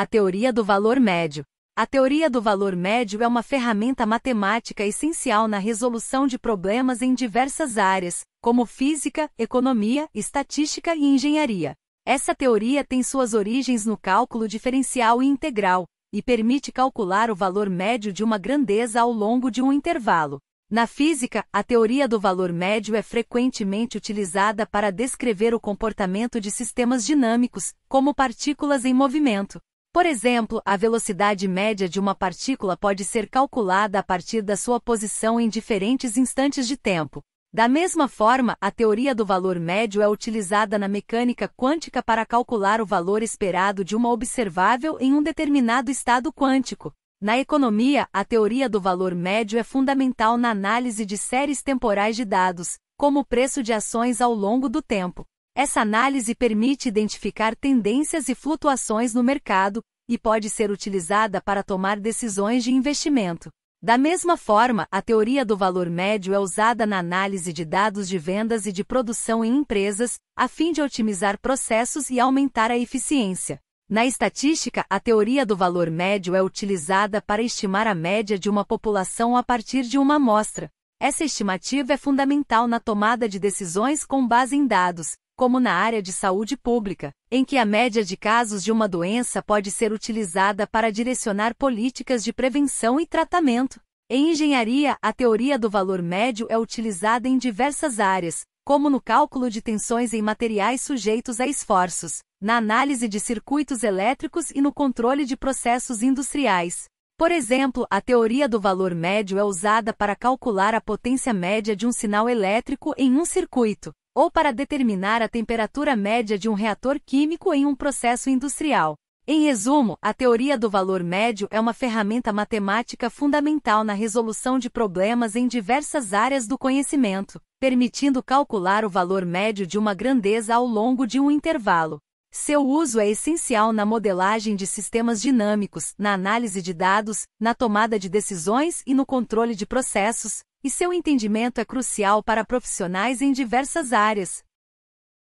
A teoria do valor médio. A teoria do valor médio é uma ferramenta matemática essencial na resolução de problemas em diversas áreas, como física, economia, estatística e engenharia. Essa teoria tem suas origens no cálculo diferencial e integral, e permite calcular o valor médio de uma grandeza ao longo de um intervalo. Na física, a teoria do valor médio é frequentemente utilizada para descrever o comportamento de sistemas dinâmicos, como partículas em movimento. Por exemplo, a velocidade média de uma partícula pode ser calculada a partir da sua posição em diferentes instantes de tempo. Da mesma forma, a teoria do valor médio é utilizada na mecânica quântica para calcular o valor esperado de uma observável em um determinado estado quântico. Na economia, a teoria do valor médio é fundamental na análise de séries temporais de dados, como o preço de ações ao longo do tempo. Essa análise permite identificar tendências e flutuações no mercado e pode ser utilizada para tomar decisões de investimento. Da mesma forma, a teoria do valor médio é usada na análise de dados de vendas e de produção em empresas, a fim de otimizar processos e aumentar a eficiência. Na estatística, a teoria do valor médio é utilizada para estimar a média de uma população a partir de uma amostra. Essa estimativa é fundamental na tomada de decisões com base em dados, como na área de saúde pública, em que a média de casos de uma doença pode ser utilizada para direcionar políticas de prevenção e tratamento. Em engenharia, a teoria do valor médio é utilizada em diversas áreas, como no cálculo de tensões em materiais sujeitos a esforços, na análise de circuitos elétricos e no controle de processos industriais. Por exemplo, a teoria do valor médio é usada para calcular a potência média de um sinal elétrico em um circuito, ou para determinar a temperatura média de um reator químico em um processo industrial. Em resumo, a teoria do valor médio é uma ferramenta matemática fundamental na resolução de problemas em diversas áreas do conhecimento, permitindo calcular o valor médio de uma grandeza ao longo de um intervalo. Seu uso é essencial na modelagem de sistemas dinâmicos, na análise de dados, na tomada de decisões e no controle de processos, e seu entendimento é crucial para profissionais em diversas áreas,